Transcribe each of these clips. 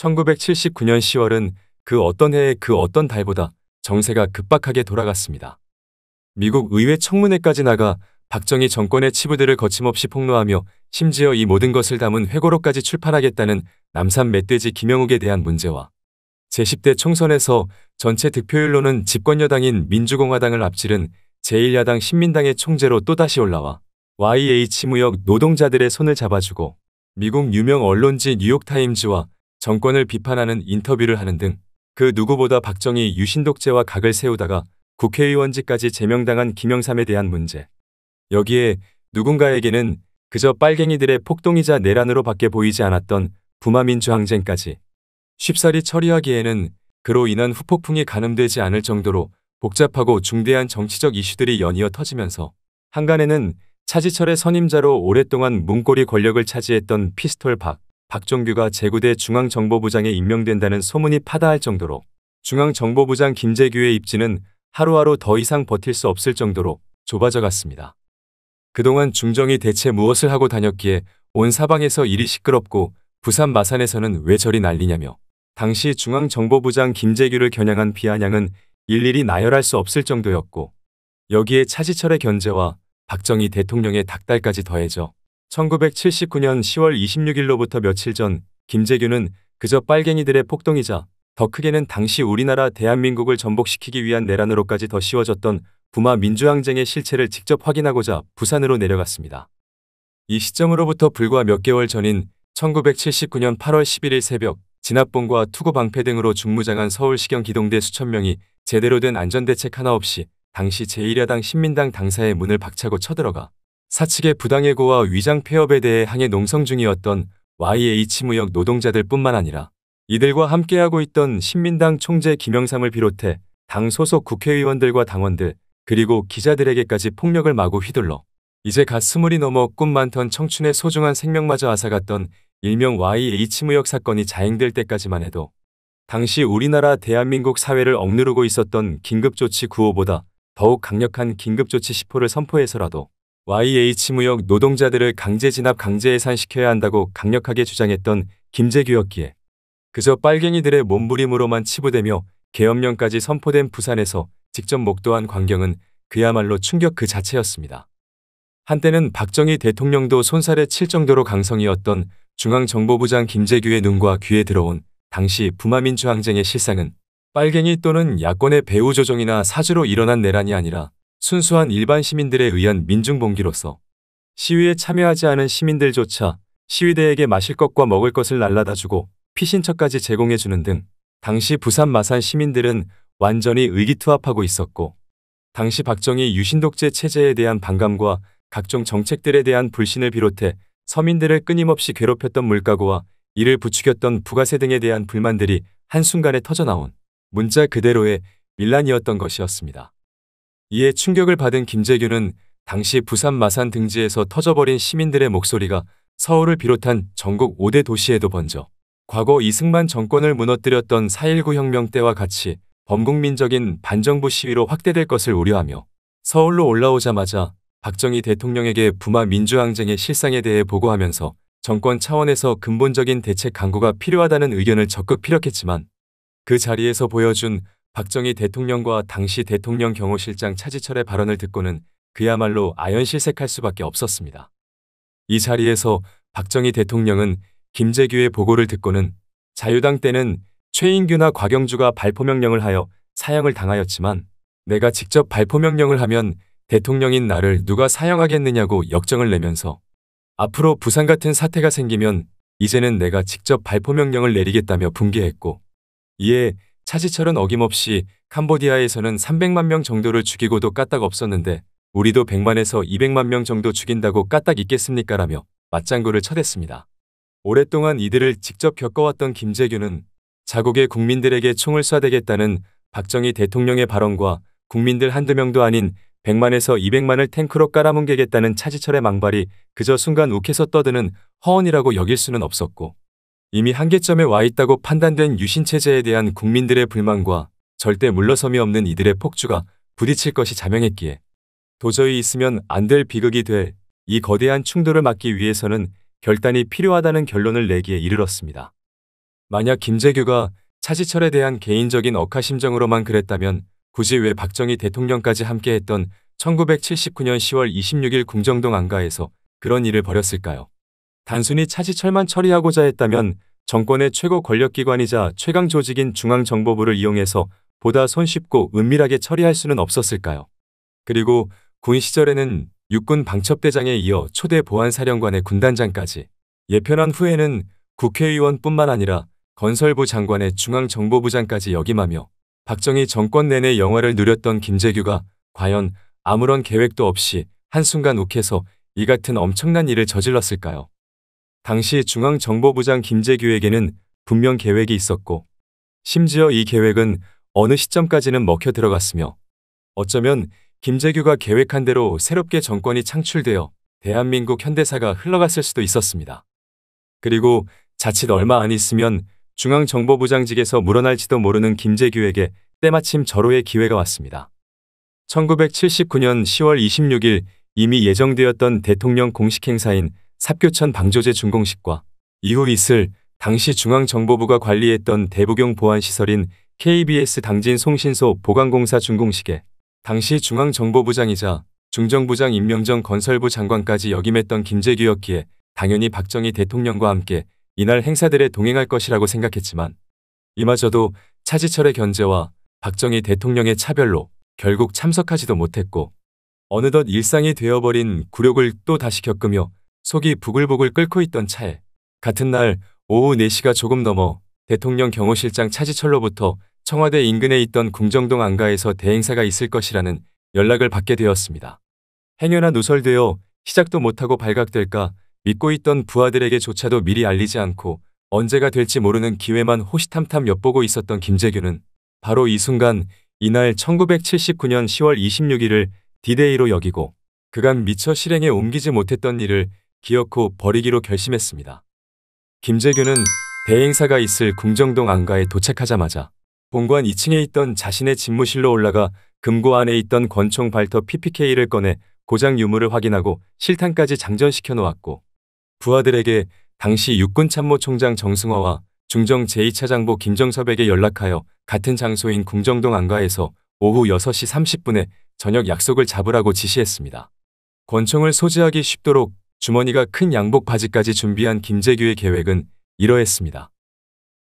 1979년 10월은 그 어떤 해의 그 어떤 달보다 정세가 급박하게 돌아갔습니다. 미국 의회 청문회까지 나가 박정희 정권의 치부들을 거침없이 폭로하며 심지어 이 모든 것을 담은 회고록까지 출판하겠다는 남산 멧돼지 김영욱에 대한 문제와 제10대 총선에서 전체 득표율로는 집권여당인 민주공화당을 앞지른 제1야당 신민당의 총재로 또다시 올라와 YH 무역 노동자들의 손을 잡아주고 미국 유명 언론지 뉴욕타임즈와 정권을 비판하는 인터뷰를 하는 등 그 누구보다 박정희 유신독재와 각을 세우다가 국회의원직까지 제명당한 김영삼에 대한 문제. 여기에 누군가에게는 그저 빨갱이들의 폭동이자 내란으로 밖에 보이지 않았던 부마민주항쟁까지 쉽사리 처리하기에는 그로 인한 후폭풍이 가늠되지 않을 정도로 복잡하고 중대한 정치적 이슈들이 연이어 터지면서 한간에는 차지철의 선임자로 오랫동안 문고리 권력을 차지했던 피스톨 박, 박종규가 제구대 중앙정보부장에 임명된다는 소문이 파다할 정도로 중앙정보부장 김재규의 입지는 하루하루 더 이상 버틸 수 없을 정도로 좁아져 갔습니다. 그동안 중정이 대체 무엇을 하고 다녔기에 온 사방에서 일이 시끄럽고 부산 마산에서는 왜 저리 난리냐며 당시 중앙정보부장 김재규를 겨냥한 비아냥은 일일이 나열할 수 없을 정도였고 여기에 차지철의 견제와 박정희 대통령의 닥달까지 더해져 1979년 10월 26일로부터 며칠 전 김재규는 그저 빨갱이들의 폭동이자 더 크게는 당시 우리나라 대한민국을 전복시키기 위한 내란으로까지 더 씌워졌던 부마 민주항쟁의 실체를 직접 확인하고자 부산으로 내려갔습니다. 이 시점으로부터 불과 몇 개월 전인 1979년 8월 11일 새벽 진압봉과 투구 방패 등으로 중무장한 서울시경 기동대 수천 명이 제대로 된 안전대책 하나 없이 당시 제1야당 신민당 당사의 문을 박차고 쳐들어가 사측의 부당해고와 위장 폐업에 대해 항해 농성 중이었던 YH 무역 노동자들 뿐만 아니라 이들과 함께하고 있던 신민당 총재 김영삼을 비롯해 당 소속 국회의원들과 당원들 그리고 기자들에게까지 폭력을 마구 휘둘러 이제 갓 스물이 넘어 꿈 많던 청춘의 소중한 생명마저 앗아갔던 일명 YH 무역 사건이 자행될 때까지만 해도 당시 우리나라 대한민국 사회를 억누르고 있었던 긴급조치 9호보다 더욱 강력한 긴급조치 10호를 선포해서라도 YH무역 노동자들을 강제 진압 강제 해산시켜야 한다고 강력하게 주장했던 김재규였기에 그저 빨갱이들의 몸부림으로만 치부되며 계엄령까지 선포된 부산에서 직접 목도한 광경은 그야말로 충격 그 자체였습니다. 한때는 박정희 대통령도 손살에 칠 정도로 강성이었던 중앙정보부장 김재규의 눈과 귀에 들어온 당시 부마민주항쟁의 실상은 빨갱이 또는 야권의 배후 조정이나 사주로 일어난 내란이 아니라 순수한 일반 시민들에 의한 민중봉기로서 시위에 참여하지 않은 시민들조차 시위대에게 마실 것과 먹을 것을 날라다 주고 피신처까지 제공해 주는 등 당시 부산 마산 시민들은 완전히 의기투합하고 있었고 당시 박정희 유신독재 체제에 대한 반감과 각종 정책들에 대한 불신을 비롯해 서민들을 끊임없이 괴롭혔던 물가고와 이를 부추겼던 부가세 등에 대한 불만들이 한순간에 터져나온 문자 그대로의 밀란이었던 것이었습니다. 이에 충격을 받은 김재규는 당시 부산 마산 등지에서 터져버린 시민들의 목소리가 서울을 비롯한 전국 5대 도시에도 번져 과거 이승만 정권을 무너뜨렸던 4.19 혁명 때와 같이 범국민적인 반정부 시위로 확대될 것을 우려하며 서울로 올라오자마자 박정희 대통령에게 부마 민주항쟁의 실상에 대해 보고하면서 정권 차원에서 근본적인 대책 강구가 필요하다는 의견을 적극 피력했지만 그 자리에서 보여준 박정희 대통령과 당시 대통령 경호실장 차지철의 발언을 듣고는 그야말로 아연실색할 수밖에 없었습니다. 이 자리에서 박정희 대통령은 김재규의 보고를 듣고는 자유당 때는 최인규나 곽영주가 발포명령을 하여 사형을 당하였지만 내가 직접 발포명령을 하면 대통령인 나를 누가 사형하겠느냐고 역정을 내면서 앞으로 부산 같은 사태가 생기면 이제는 내가 직접 발포명령을 내리겠다며 분개했고 이에 차지철은 어김없이 캄보디아에서는 300만 명 정도를 죽이고도 까딱 없었는데 우리도 100만에서 200만 명 정도 죽인다고 까딱 있겠습니까라며 맞장구를 쳐댔습니다. 오랫동안 이들을 직접 겪어왔던 김재규는 자국의 국민들에게 총을 쏴대겠다는 박정희 대통령의 발언과 국민들 한두 명도 아닌 100만에서 200만을 탱크로 깔아뭉개겠다는 차지철의 망발이 그저 순간 욱해서 떠드는 허언이라고 여길 수는 없었고 이미 한계점에 와 있다고 판단된 유신체제에 대한 국민들의 불만과 절대 물러섬이 없는 이들의 폭주가 부딪힐 것이 자명했기에 도저히 있으면 안 될 비극이 될 이 거대한 충돌을 막기 위해서는 결단이 필요하다는 결론을 내기에 이르렀습니다. 만약 김재규가 차지철에 대한 개인적인 억하심정으로만 그랬다면 굳이 왜 박정희 대통령까지 함께했던 1979년 10월 26일 궁정동 안가에서 그런 일을 벌였을까요? 단순히 차지철만 처리하고자 했다면 정권의 최고 권력기관이자 최강 조직인 중앙정보부를 이용해서 보다 손쉽고 은밀하게 처리할 수는 없었을까요? 그리고 군 시절에는 육군 방첩대장에 이어 초대 보안사령관의 군단장까지 예편한 후에는 국회의원뿐만 아니라 건설부 장관의 중앙정보부장까지 역임하며 박정희 정권 내내 영화를 누렸던 김재규가 과연 아무런 계획도 없이 한순간 욱해서 이 같은 엄청난 일을 저질렀을까요? 당시 중앙정보부장 김재규에게는 분명 계획이 있었고 심지어 이 계획은 어느 시점까지는 먹혀 들어갔으며 어쩌면 김재규가 계획한 대로 새롭게 정권이 창출되어 대한민국 현대사가 흘러갔을 수도 있었습니다. 그리고 자칫 얼마 안 있으면 중앙정보부장직에서 물러날지도 모르는 김재규에게 때마침 절호의 기회가 왔습니다. 1979년 10월 26일 이미 예정되었던 대통령 공식 행사인 삽교천 방조제 준공식과 이후 이슬 당시 중앙정보부가 관리했던 대부경 보안시설인 KBS 당진 송신소 보강공사 준공식에 당시 중앙정보부장이자 중정부장 임명정 건설부 장관까지 역임했던 김재규였기에 당연히 박정희 대통령과 함께 이날 행사들에 동행할 것이라고 생각했지만 이마저도 차지철의 견제와 박정희 대통령의 차별로 결국 참석하지도 못했고 어느덧 일상이 되어버린 굴욕을 또 다시 겪으며 속이 부글부글 끓고 있던 차에 같은 날 오후 4시가 조금 넘어 대통령 경호실장 차지철로부터 청와대 인근에 있던 궁정동 안가에서 대행사가 있을 것이라는 연락을 받게 되었습니다. 행여나 누설되어 시작도 못하고 발각될까 믿고 있던 부하들에게조차도 미리 알리지 않고 언제가 될지 모르는 기회만 호시탐탐 엿보고 있었던 김재규는 바로 이 순간 이날 1979년 10월 26일을 디데이로 여기고 그간 미처 실행에 옮기지 못했던 일을 기어코 버리기로 결심했습니다. 김재규는 대행사가 있을 궁정동 안가에 도착하자마자 본관 2층에 있던 자신의 집무실로 올라가 금고 안에 있던 권총 발터 PPK를 꺼내 고장 유무를 확인하고 실탄까지 장전시켜 놓았고 부하들에게 당시 육군참모총장 정승화와 중정 제2차장보 김정섭에게 연락하여 같은 장소인 궁정동 안가에서 오후 6시 30분에 저녁 약속을 잡으라고 지시했습니다. 권총을 소지하기 쉽도록 주머니가 큰 양복 바지까지 준비한 김재규의 계획은 이러했습니다.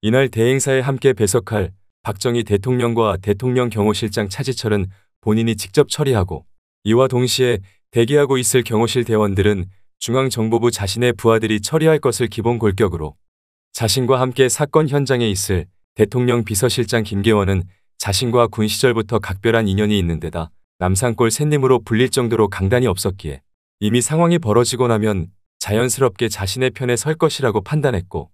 이날 대행사에 함께 배석할 박정희 대통령과 대통령 경호실장 차지철은 본인이 직접 처리하고 이와 동시에 대기하고 있을 경호실 대원들은 중앙정보부 자신의 부하들이 처리할 것을 기본 골격으로 자신과 함께 사건 현장에 있을 대통령 비서실장 김계원은 자신과 군 시절부터 각별한 인연이 있는 데다 남산골 샌님으로 불릴 정도로 강단이 없었기에 이미 상황이 벌어지고 나면 자연스럽게 자신의 편에 설 것이라고 판단했고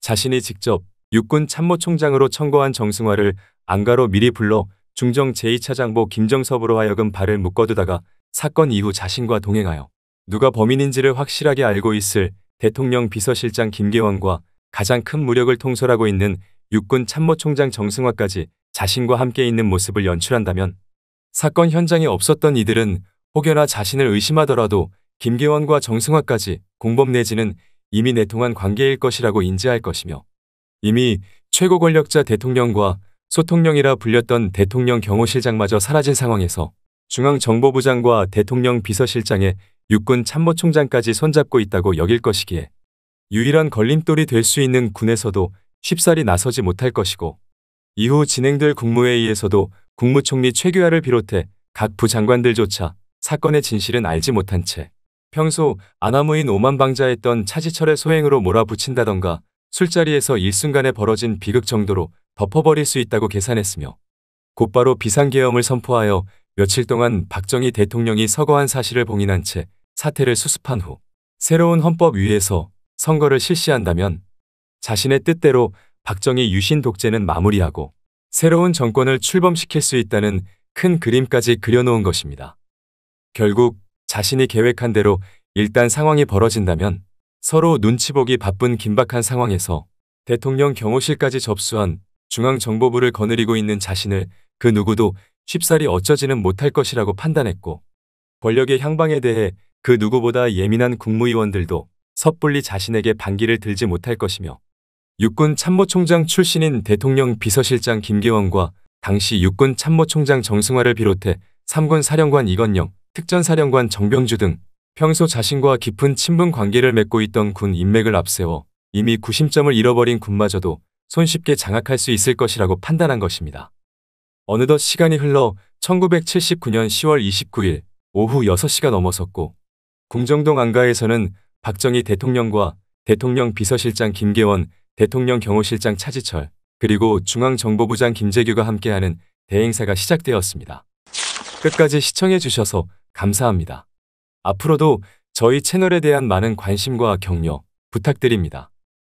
자신이 직접 육군 참모총장으로 청거한 정승화를 안가로 미리 불러 중정 제2차장보 김정섭으로 하여금 발을 묶어두다가 사건 이후 자신과 동행하여 누가 범인인지를 확실하게 알고 있을 대통령 비서실장 김계원과 가장 큰 무력을 통솔하고 있는 육군 참모총장 정승화까지 자신과 함께 있는 모습을 연출한다면 사건 현장에 없었던 이들은 혹여나 자신을 의심하더라도 김계원과 정승화까지 공범 내지는 이미 내통한 관계일 것이라고 인지할 것이며 이미 최고 권력자 대통령과 소통령이라 불렸던 대통령 경호실장마저 사라진 상황에서 중앙정보부장과 대통령 비서실장의 육군 참모총장까지 손잡고 있다고 여길 것이기에 유일한 걸림돌이 될 수 있는 군에서도 쉽사리 나서지 못할 것이고 이후 진행될 국무회의에서도 국무총리 최규하를 비롯해 각 부장관들조차 사건의 진실은 알지 못한 채 평소 아나무인 오만방자했던 차지철의 소행으로 몰아붙인다던가 술자리에서 일순간에 벌어진 비극 정도로 덮어버릴 수 있다고 계산했으며 곧바로 비상계엄을 선포하여 며칠 동안 박정희 대통령이 서거한 사실을 봉인한 채 사태를 수습한 후 새로운 헌법 위에서 선거를 실시한다면 자신의 뜻대로 박정희 유신 독재는 마무리하고 새로운 정권을 출범시킬 수 있다는 큰 그림까지 그려놓은 것입니다. 결국 자신이 계획한 대로 일단 상황이 벌어진다면 서로 눈치 보기 바쁜 긴박한 상황에서 대통령 경호실까지 접수한 중앙정보부를 거느리고 있는 자신을 그 누구도 쉽사리 어쩌지는 못할 것이라고 판단했고 권력의 향방에 대해 그 누구보다 예민한 국무위원들도 섣불리 자신에게 반기를 들지 못할 것이며 육군 참모총장 출신인 대통령 비서실장 김계원과 당시 육군 참모총장 정승화를 비롯해 3군 사령관 이건영, 특전사령관 정병주 등 평소 자신과 깊은 친분 관계를 맺고 있던 군 인맥을 앞세워 이미 구심점을 잃어버린 군마저도 손쉽게 장악할 수 있을 것이라고 판단한 것입니다. 어느덧 시간이 흘러 1979년 10월 29일 오후 6시가 넘어섰고 궁정동 안가에서는 박정희 대통령과 대통령 비서실장 김계원, 대통령 경호실장 차지철, 그리고 중앙정보부장 김재규가 함께하는 대행사가 시작되었습니다. 끝까지 시청해주셔서 감사합니다. 앞으로도 저희 채널에 대한 많은 관심과 격려 부탁드립니다.